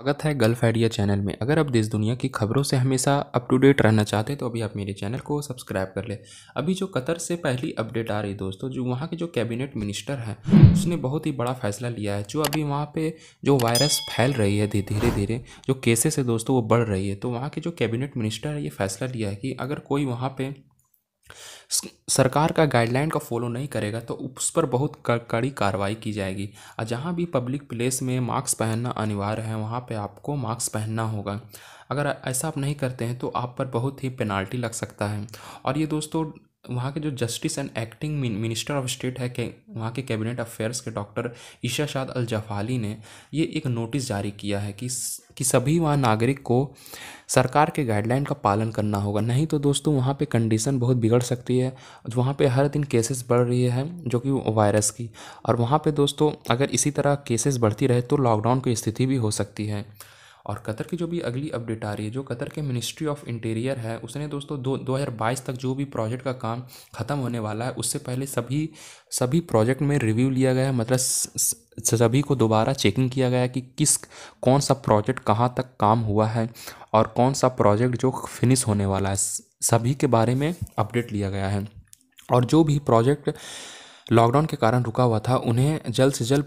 स्वागत है gulf idea channel में अगर आप देश दुनिया की खबरों से हमेशा अप टू डेट रहना चाहते हैं तो अभी आप मेरे चैनल को सब्सक्राइब कर लें अभी जो कतर से पहली अपडेट आ रही है दोस्तों जो वहाँ के जो कैबिनेट मिनिस्टर हैं उसने बहुत ही बड़ा फैसला लिया है जो अभी वहाँ पे जो वायरस फैल रही है धीरे धीरे जो केसेस है दोस्तों वो बढ़ रही है तो वहाँ के जो कैबिनेट मिनिस्टर है ये फैसला लिया है कि अगर कोई वहाँ पर सरकार का गाइडलाइन का फॉलो नहीं करेगा तो उस पर बहुत कड़ी कार्रवाई की जाएगी और जहाँ भी पब्लिक प्लेस में मास्क पहनना अनिवार्य है वहाँ पे आपको मास्क पहनना होगा अगर ऐसा आप नहीं करते हैं तो आप पर बहुत ही पेनाल्टी लग सकता है और ये दोस्तों वहाँ के जो justice and acting minister of state है के वहाँ के कैबिनेट अफेयर्स के डॉक्टर ईशा शाद अल जफाली ने ये एक नोटिस जारी किया है कि कि सभी वहाँ नागरिक को सरकार के गाइडलाइन का पालन करना होगा नहीं तो दोस्तों वहाँ पे कंडीशन बहुत बिगड़ सकती है वहाँ पे हर दिन केसेस बढ़ रही है जो कि वायरस की और वहाँ पे दोस्तों अगर इसी तरह केसेस बढ़ती रहे तो लॉकडाउन की स्थिति भी हो सकती है और कतर की जो भी अगली अपडेट आ रही है जो कतर के मिनिस्ट्री ऑफ इंटीरियर है उसने दोस्तों दो दो हज़ार बाईस तक जो भी प्रोजेक्ट का काम ख़त्म होने वाला है उससे पहले सभी सभी प्रोजेक्ट में रिव्यू लिया गया है मतलब सभी को दोबारा चेकिंग किया गया है कि किस कौन सा प्रोजेक्ट कहाँ तक काम हुआ है और कौन सा प्रोजेक्ट जो फिनिश होने वाला है सभी के बारे में अपडेट लिया गया है और जो भी प्रोजेक्ट लॉकडाउन के कारण रुका हुआ था उन्हें जल्द से जल्द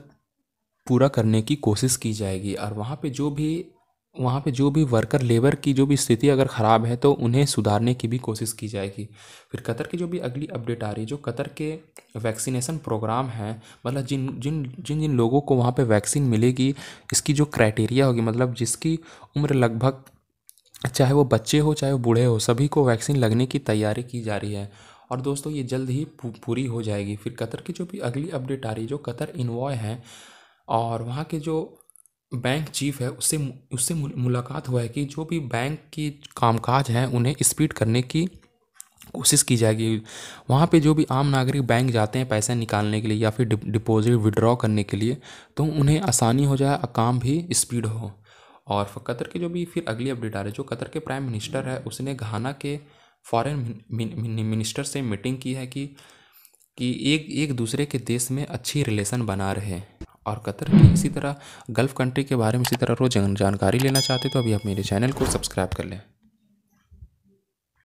पूरा करने की कोशिश की जाएगी और वहाँ पे जो भी वहाँ पे जो भी वर्कर लेबर की जो भी स्थिति अगर ख़राब है तो उन्हें सुधारने की भी कोशिश की जाएगी फिर कतर की जो भी अगली अपडेट आ रही है जो कतर के वैक्सीनेशन प्रोग्राम हैं मतलब जिन जिन जिन जिन लोगों को वहाँ पे वैक्सीन मिलेगी इसकी जो क्राइटेरिया होगी मतलब जिसकी उम्र लगभग चाहे वो बच्चे हो चाहे वो बूढ़े हो सभी को वैक्सीन लगने की तैयारी की जा रही है और दोस्तों ये जल्द ही पूरी हो जाएगी फिर कतर की जो भी अगली अपडेट आ रही है जो कतर इन्वॉय हैं और वहाँ के जो बैंक चीफ है उससे उससे मुलाकात हुआ है कि जो भी बैंक के कामकाज हैं उन्हें स्पीड करने की कोशिश की जाएगी वहाँ पे जो भी आम नागरिक बैंक जाते हैं पैसे निकालने के लिए या फिर डिपॉजिट विड्रॉ करने के लिए तो उन्हें आसानी हो जाए और काम भी स्पीड हो और कतर के जो भी फिर अगली अपडेट आ रही है जो कतर के प्राइम मिनिस्टर है उसने घाना के फॉरेन मिनिस्टर से मीटिंग की है कि कि एक एक दूसरे के देश में अच्छी रिलेशन बना रहे और कतर की इसी तरह गल्फ़ कंट्री के बारे में इसी तरह रोज़ जानकारी लेना चाहते तो अभी आप मेरे चैनल को सब्सक्राइब कर लें